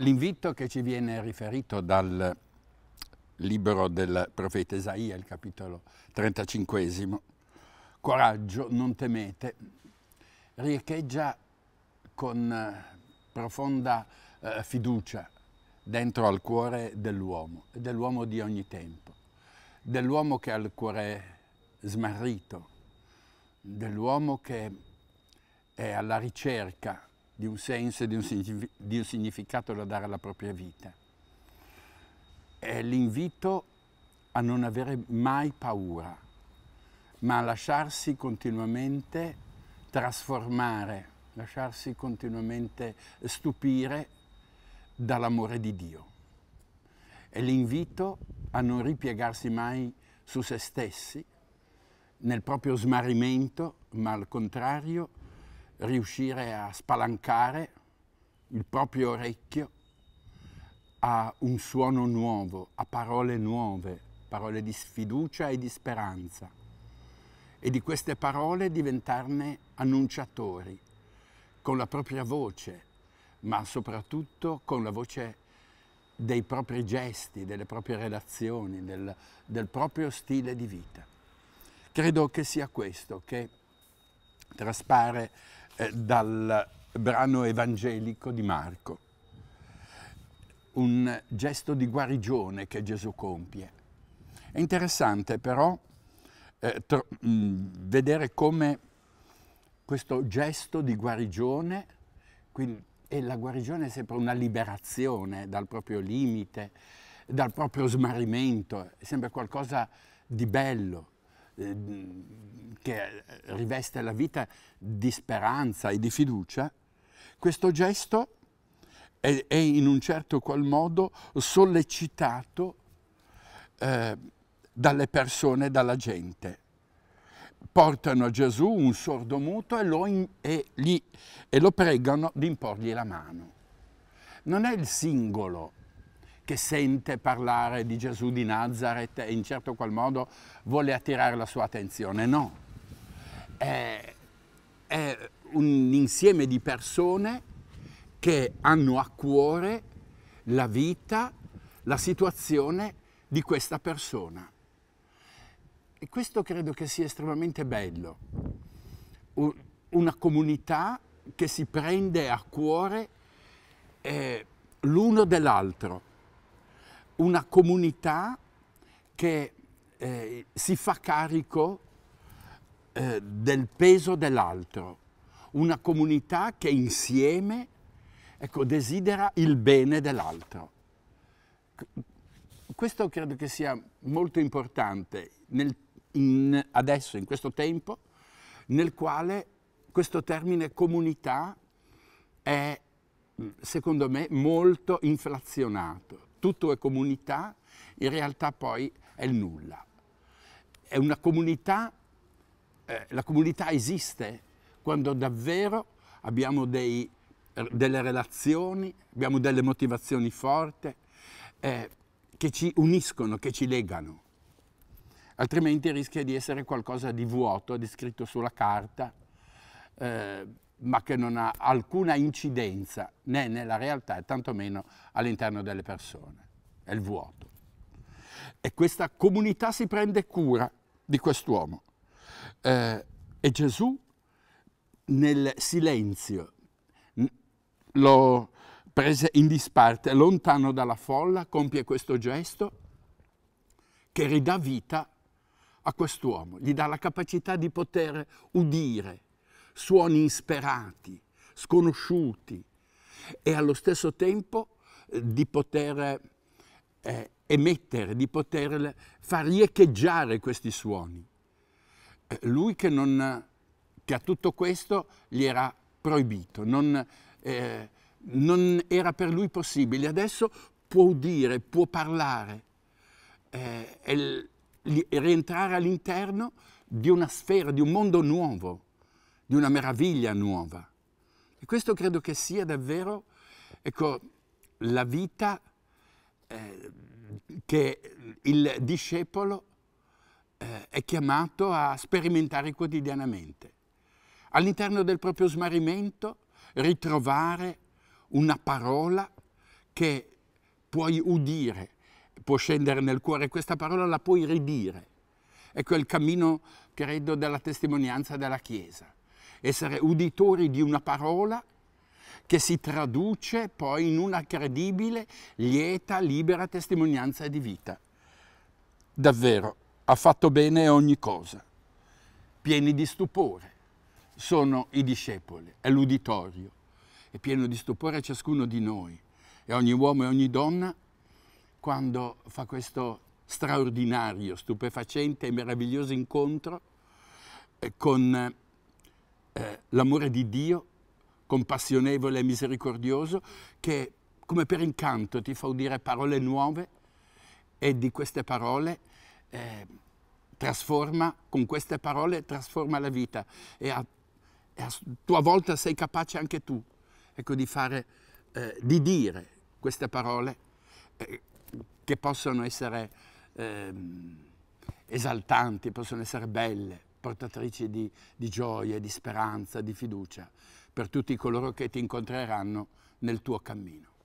L'invito che ci viene riferito dal libro del profeta Esaia, il capitolo 35, coraggio, non temete, riecheggia con eh, profonda eh, fiducia dentro al cuore dell'uomo, dell'uomo di ogni tempo, dell'uomo che ha il cuore smarrito, dell'uomo che è alla ricerca di un senso e di, un significato da dare alla propria vita. È l'invito a non avere mai paura, ma a lasciarsi continuamente trasformare, lasciarsi continuamente stupire dall'amore di Dio. È l'invito a non ripiegarsi mai su se stessi, nel proprio smarrimento, ma al contrario riuscire a spalancare il proprio orecchio a un suono nuovo, a parole nuove, parole di sfiducia e di speranza, e di queste parole diventarne annunciatori, con la propria voce, ma soprattutto con la voce dei propri gesti, delle proprie relazioni, del, del proprio stile di vita. Credo che sia questo che traspare eh, dal brano evangelico di Marco. Un gesto di guarigione che Gesù compie. È interessante però eh, mh, mm, vedere come questo gesto di guarigione, quindi, e la guarigione è sempre una liberazione dal proprio limite, dal proprio smarrimento, è sempre qualcosa di bello, Ehm, che riveste la vita di speranza e di fiducia, questo gesto è, è in un certo qual modo sollecitato eh, dalle persone, dalla gente. Portano a Gesù un sordo muto e lo, in, e gli, e lo pregano di imporgli la mano. Non è il singolo che sente parlare di Gesù di Nazareth e in certo qual modo vuole attirare la sua attenzione. No, è, è un insieme di persone che hanno a cuore la vita, la situazione di questa persona. E questo credo che sia estremamente bello. Una comunità che si prende a cuore eh, l'uno dell'altro una comunità che eh, si fa carico eh, del peso dell'altro, una comunità che insieme ecco, desidera il bene dell'altro. Questo credo che sia molto importante nel, in, adesso, in questo tempo, nel quale questo termine comunità è, secondo me, molto inflazionato tutto è comunità, in realtà poi è il nulla. È una comunità, eh, la comunità esiste quando davvero abbiamo dei, delle relazioni, abbiamo delle motivazioni forti eh, che ci uniscono, che ci legano. Altrimenti rischia di essere qualcosa di vuoto, di scritto sulla carta, eh, ma che non ha alcuna incidenza né nella realtà e tantomeno all'interno delle persone. È il vuoto. E questa comunità si prende cura di quest'uomo. Eh, e Gesù nel silenzio lo prese in disparte, lontano dalla folla, compie questo gesto che ridà vita a quest'uomo, gli dà la capacità di poter udire, suoni insperati, sconosciuti e allo stesso tempo eh, di poter eh, eh, emettere, di poter far riecheggiare questi suoni. Eh, lui che, non, che, a tutto questo gli era proibito, non, eh, non, era per lui possibile, adesso può udire, può parlare e rientrare all'interno di una sfera, di un mondo nuovo di una meraviglia nuova. E questo credo che sia davvero ecco, la vita eh, che il discepolo eh, è chiamato a sperimentare quotidianamente. All'interno del proprio smarrimento ritrovare una parola che puoi udire, può scendere nel cuore, questa parola la puoi ridire. Ecco il cammino, credo, della testimonianza della Chiesa essere uditori di una parola che si traduce poi in una credibile, lieta, libera testimonianza di vita. Davvero, ha fatto bene ogni cosa. Pieni di stupore sono i discepoli, è l'uditorio. È pieno di stupore ciascuno di noi, e ogni uomo e ogni donna, quando fa questo straordinario, stupefacente e meraviglioso incontro eh, con eh, l'amore di Dio, compassionevole e misericordioso, che come per incanto ti fa udire parole nuove e di queste parole eh, trasforma, con queste parole trasforma la vita e a, e a, tua volta sei capace anche tu ecco, di, fare, eh, di dire queste parole eh, che possono essere ehm, esaltanti, possono essere belle, portatrici di, di gioia, di speranza, di fiducia per tutti coloro che ti incontreranno nel tuo cammino.